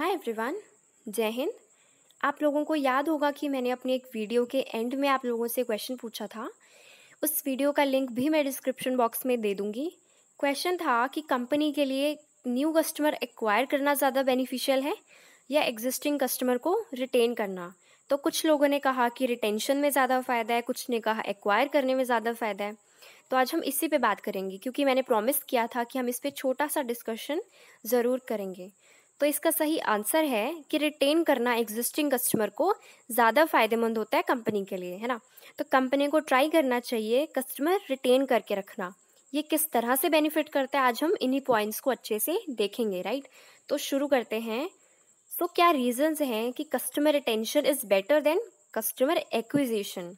Hi everyone जय हिंद आप लोगों को याद होगा कि मैंने अपने एक वीडियो के एंड में आप लोगों से क्वेश्चन पूछा था उस वीडियो का लिंक भी मैं डिस्क्रिप्शन बॉक्स में दे दूंगी क्वेश्चन था कि कंपनी के लिए न्यू कस्टमर एक्वायर करना ज़्यादा बेनिफिशियल है या एग्जिस्टिंग कस्टमर को रिटेन करना तो कुछ लोगों ने कहा कि रिटेंशन में ज़्यादा फ़ायदा है कुछ ने कहा एक्वायर करने में ज़्यादा फ़ायदा है तो आज हम इसी पे बात करेंगे क्योंकि मैंने प्रॉमिस किया था कि हम इस पर छोटा सा डिस्कशन ज़रूर करेंगे तो इसका सही आंसर है कि रिटेन करना एग्जिस्टिंग कस्टमर को ज़्यादा फायदेमंद होता है कंपनी के लिए है ना तो कंपनी को ट्राई करना चाहिए कस्टमर रिटेन करके रखना ये किस तरह से बेनिफिट करता है आज हम इन्हीं पॉइंट्स को अच्छे से देखेंगे राइट तो शुरू करते हैं सो so, क्या रीजंस हैं कि customer retention is better than customer acquisition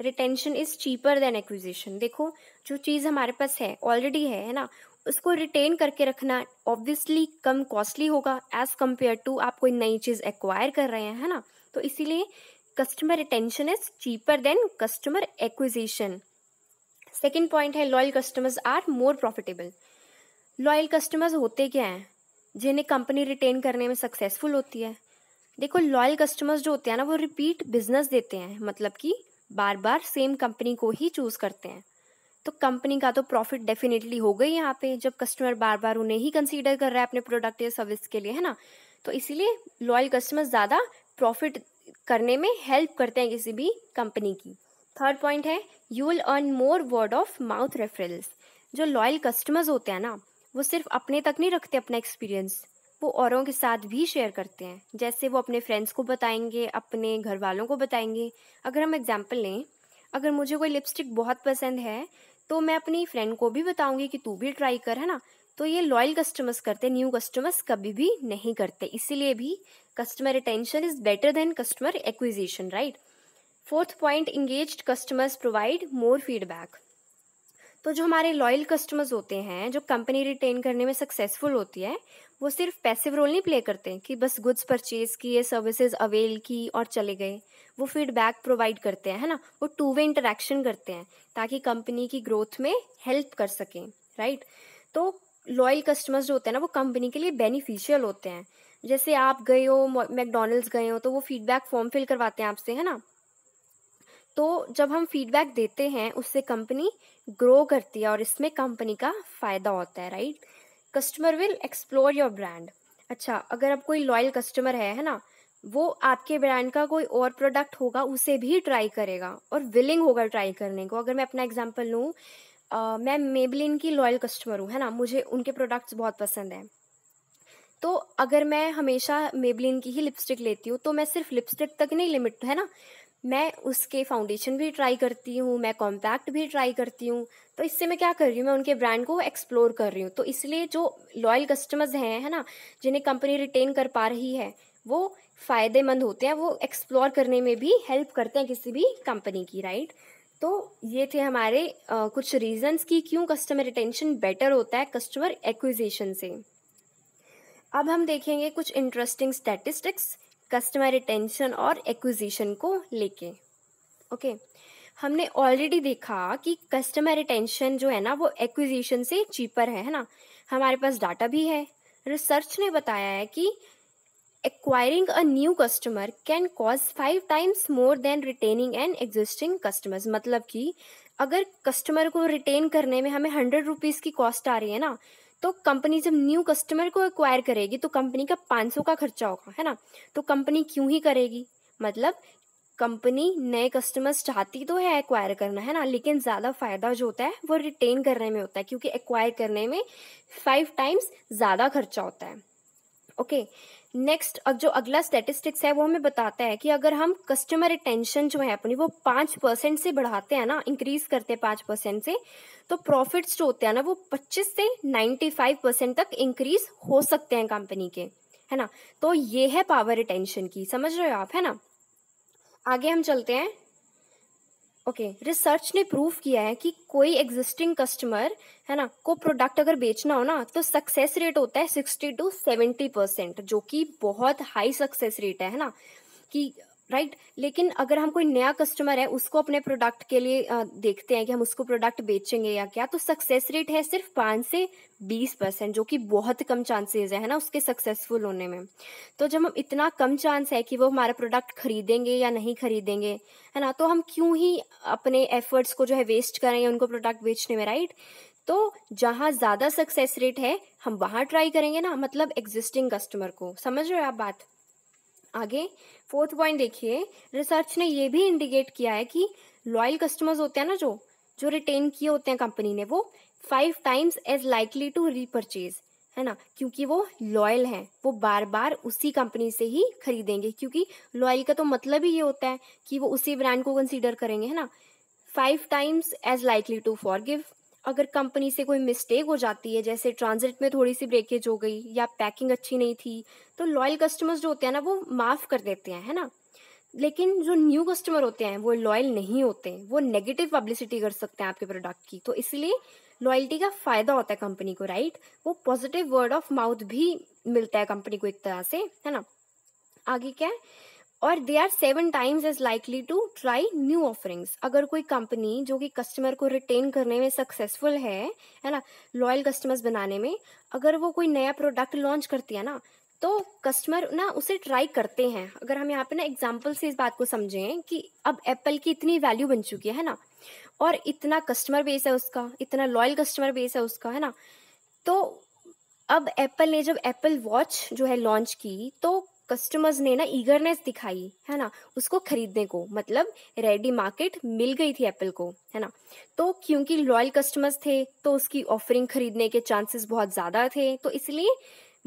retention is cheaper than acquisition देखो जो चीज़ हमारे पास है ऑलरेडी है है ना उसको रिटेन करके रखना ऑब्वियसली कम कॉस्टली होगा एज कम्पेयर टू आप कोई नई चीज़ एक्वायर कर रहे हैं है ना तो इसीलिए customer retention is cheaper than customer acquisition second point है loyal customers are more profitable loyal customers होते क्या हैं जिन्हें कंपनी रिटेन करने में सक्सेसफुल होती है देखो लॉयल कस्टमर्स जो होते हैं ना वो रिपीट बिजनेस देते हैं मतलब कि बार बार सेम कंपनी को ही चूज़ करते हैं तो कंपनी का तो प्रॉफिट डेफिनेटली हो गई यहाँ पे जब कस्टमर बार बार उन्हें ही कंसीडर कर रहा है अपने प्रोडक्ट या सर्विस के लिए है ना तो इसीलिए लॉयल कस्टमर ज़्यादा प्रॉफिट करने में हेल्प करते हैं किसी भी कंपनी की थर्ड पॉइंट है you will earn more word of mouth reference जो लॉयल कस्टमर्स होते हैं ना वो सिर्फ अपने तक नहीं रखते अपना एक्सपीरियंस वो औरों के साथ भी शेयर करते हैं जैसे वो अपने फ्रेंड्स को बताएंगे अपने घर वालों को बताएंगे अगर हम एग्जाम्पल लें अगर मुझे कोई लिपस्टिक बहुत पसंद है तो मैं अपनी फ्रेंड को भी बताऊंगी कि तू भी ट्राई कर है ना तो ये लॉयल कस्टमर्स करते न्यू कस्टमर्स कभी भी नहीं करते इसीलिए भी customer retention is better than customer acquisition right fourth point engage customers provide more feedback तो जो हमारे लॉयल कस्टमर्स होते हैं जो कंपनी रिटेन करने में सक्सेसफुल होती है वो सिर्फ पैसिव रोल नहीं प्ले करते कि बस गुड्स परचेज किए सर्विसेज अवेल की और चले गए वो फीडबैक प्रोवाइड करते हैं है ना वो टू वे इंटरेक्शन करते हैं ताकि कंपनी की ग्रोथ में हेल्प कर सकें राइट तो लॉयल कस्टमर्स जो होते हैं ना वो कंपनी के लिए बेनिफिशियल होते हैं जैसे आप गए हो मैकडोनल्ड्स गए हो तो वो फीडबैक फॉर्म फिल करवाते हैं आपसे है ना तो जब हम फीडबैक देते हैं उससे कंपनी ग्रो करती है और इसमें कंपनी का फ़ायदा होता है right customer will explore your brand अच्छा अगर अब कोई लॉयल कस्टमर है है ना वो आपके ब्रांड का कोई और प्रोडक्ट होगा उसे भी ट्राई करेगा और विलिंग होगा ट्राई करने को अगर मैं अपना एग्जाम्पल लूँ मैं मेबलिन की लॉयल कस्टमर हूँ है ना मुझे उनके प्रोडक्ट्स बहुत पसंद हैं तो अगर मैं हमेशा मेबलिन की ही लिपस्टिक लेती हूँ तो मैं सिर्फ लिपस्टिक तक नहीं लिमिट है ना मैं उसके फाउंडेशन भी ट्राई करती हूँ मैं कॉम्पैक्ट भी ट्राई करती हूँ तो इससे मैं क्या कर रही हूँ मैं उनके ब्रांड को एक्सप्लोर कर रही हूँ तो इसलिए जो लॉयल कस्टमर्स हैं है ना जिन्हें कंपनी रिटेन कर पा रही है वो फ़ायदेमंद होते हैं वो एक्सप्लोर करने में भी हेल्प करते हैं किसी भी कंपनी की राइट तो ये थे हमारे आ, कुछ रीजंस की क्यों कस्टमर रिटेंशन बेटर होता है कस्टमर एक्विजिशन से अब हम देखेंगे कुछ इंटरेस्टिंग स्टैटिस्टिक्स कस्टमर रिटेंशन और एक्विजिशन को लेके ओके हमने ऑलरेडी देखा कि कस्टमर रिटेंशन जो है ना वो एक्विजिशन से चीपर है है ना हमारे पास डाटा भी है रिसर्च ने बताया है कि acquiring a new customer can cause five times more than retaining an existing customers मतलब कि अगर कस्टमर को रिटेन करने में हमें हंड्रेड रुपीज़ की कॉस्ट आ रही है ना तो कंपनी जब न्यू कस्टमर को एक्वायर करेगी तो कंपनी का 500 का खर्चा होगा है ना तो कंपनी क्यों ही करेगी मतलब कंपनी नए कस्टमर्स चाहती तो है एक्वायर करना है ना लेकिन ज़्यादा फ़ायदा जो होता है वो रिटेन करने में होता है क्योंकि एक्वायर करने में फाइव टाइम्स ज़्यादा खर्चा होता है ओके नेक्स्ट जो अगला स्टेटिस्टिक्स है वो हमें बताता है कि अगर हम कस्टमर रिटेंशन जो है अपनी वो पांच परसेंट से बढ़ाते हैं ना इंक्रीज करते हैं पांच परसेंट से तो प्रॉफिट्स जो होते हैं ना वो पच्चीस से नाइन्टी फाइव परसेंट तक इंक्रीज हो सकते हैं कंपनी के है ना तो ये है पावर रिटेंशन की समझ रहे हो आप है ना आगे हम चलते हैं ओके okay, रिसर्च ने प्रूव किया है कि कोई एग्जिस्टिंग कस्टमर है ना को प्रोडक्ट अगर बेचना हो ना तो सक्सेस रेट होता है सिक्सटी टू सेवेंटी परसेंट जो कि बहुत हाई सक्सेस रेट है ना कि राइट right? लेकिन अगर हम कोई नया कस्टमर है उसको अपने प्रोडक्ट के लिए देखते हैं कि हम उसको प्रोडक्ट बेचेंगे या क्या तो सक्सेस रेट है सिर्फ पाँच से बीस परसेंट जो कि बहुत कम चांसेस है ना उसके सक्सेसफुल होने में तो जब हम इतना कम चांस है कि वो हमारा प्रोडक्ट खरीदेंगे या नहीं खरीदेंगे है ना तो हम क्यों ही अपने एफर्ट्स को जो है वेस्ट करें उनको प्रोडक्ट बेचने में राइट तो जहाँ ज़्यादा सक्सेस रेट है हम वहाँ ट्राई करेंगे ना मतलब एग्जिस्टिंग कस्टमर को समझ रहे हो आप बात आगे फोर्थ पॉइंट देखिए रिसर्च ने ये भी इंडिकेट किया है कि लॉयल कस्टमर्स होते हैं ना जो जो रिटेन किए होते हैं कंपनी ने वो five times as likely to repurchase है ना क्योंकि वो लॉयल हैं वो बार बार उसी कंपनी से ही खरीदेंगे क्योंकि लॉयल का तो मतलब ही ये होता है कि वो उसी ब्रांड को कंसीडर करेंगे है ना five times as likely to forgive अगर कंपनी से कोई मिस्टेक हो जाती है जैसे ट्रांजिट में थोड़ी सी ब्रेकेज हो गई या पैकिंग अच्छी नहीं थी तो लॉयल कस्टमर्स जो होते हैं ना वो माफ़ कर देते हैं है ना लेकिन जो न्यू कस्टमर होते हैं वो लॉयल नहीं होते वो नेगेटिव पब्लिसिटी कर सकते हैं आपके प्रोडक्ट की तो इसलिए लॉयल्टी का फ़ायदा होता है कंपनी को राइट वो पॉजिटिव वर्ड ऑफ माउथ भी मिलता है कंपनी को एक तरह से है ना आगे क्या है और they are seven times is likely to try new offerings अगर कोई कंपनी जो कि कस्टमर को रिटेन करने में सक्सेसफुल है है ना लॉयल कस्टमर्स बनाने में अगर वो कोई नया प्रोडक्ट लॉन्च करती है ना तो कस्टमर ना उसे ट्राई करते हैं अगर हम यहाँ पे ना एग्जाम्पल से इस बात को समझें कि अब एप्पल की इतनी वैल्यू बन चुकी है ना और इतना कस्टमर बेस है उसका इतना लॉयल कस्टमर बेस है उसका है ना तो अब एप्पल ने जब एप्पल वॉच जो है लॉन्च की तो कस्टमर्स ने ना ईगरनेस दिखाई है ना उसको खरीदने को मतलब रेडी मार्केट मिल गई थी एप्पल को है ना तो क्योंकि लॉयल कस्टमर्स थे तो उसकी ऑफरिंग खरीदने के चांसेस बहुत ज़्यादा थे तो इसलिए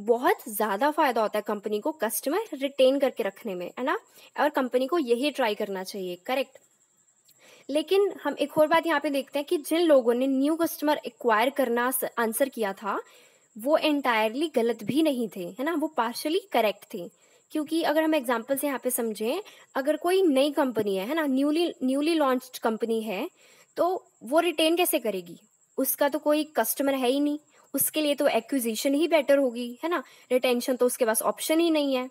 बहुत ज़्यादा फायदा होता है कंपनी को कस्टमर रिटेन करके रखने में है ना और कंपनी को यही ट्राई करना चाहिए करेक्ट लेकिन हम एक और बात यहाँ पे देखते हैं कि जिन लोगों ने न्यू कस्टमर एक्वायर करना आंसर किया था वो एंटायरली गलत भी नहीं थे है ना वो पार्शली करेक्ट थे क्योंकि अगर हम एग्जाम्पल से यहाँ पे समझें अगर कोई नई कंपनी है है ना न्यूली न्यूली लॉन्च कंपनी है तो वो रिटेन कैसे करेगी उसका तो कोई कस्टमर है ही नहीं उसके लिए तो एक्विजिशन ही बेटर होगी है ना रिटेंशन तो उसके पास ऑप्शन ही नहीं है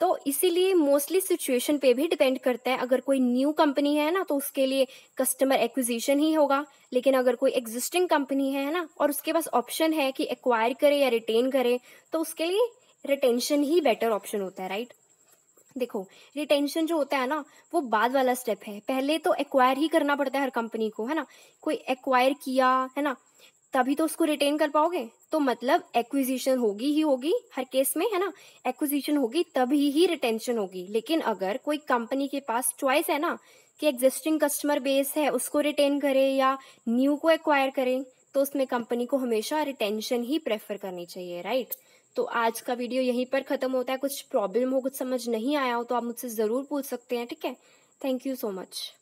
तो इसीलिए मोस्टली सिचुएशन पे भी डिपेंड करता है अगर कोई न्यू कंपनी है ना तो उसके लिए कस्टमर एक्विजिशन ही होगा लेकिन अगर कोई एग्जिस्टिंग कंपनी है ना और उसके पास ऑप्शन है कि एक्वायर करे या रिटेन करे तो उसके लिए रिटेंशन ही बेटर ऑप्शन होता है राइट देखो रिटेंशन जो होता है ना वो बाद वाला स्टेप है पहले तो एक्वायर ही करना पड़ता है हर कंपनी को है ना कोई एक्वायर किया है ना तभी तो उसको रिटेन कर पाओगे तो मतलब एक्विजिशन होगी ही होगी हर केस में है ना एक्विजिशन होगी तभी ही रिटेंशन होगी लेकिन अगर कोई कंपनी के पास चॉइस है ना कि एग्जिस्टिंग कस्टमर बेस है उसको रिटेन करे या न्यू को एक्वायर करें तो उसमें कंपनी को हमेशा रिटेंशन ही प्रेफर करनी चाहिए राइट right? तो आज का वीडियो यहीं पर ख़त्म होता है कुछ प्रॉब्लम हो कुछ समझ नहीं आया हो तो आप मुझसे ज़रूर पूछ सकते हैं ठीक है थैंक यू सो मच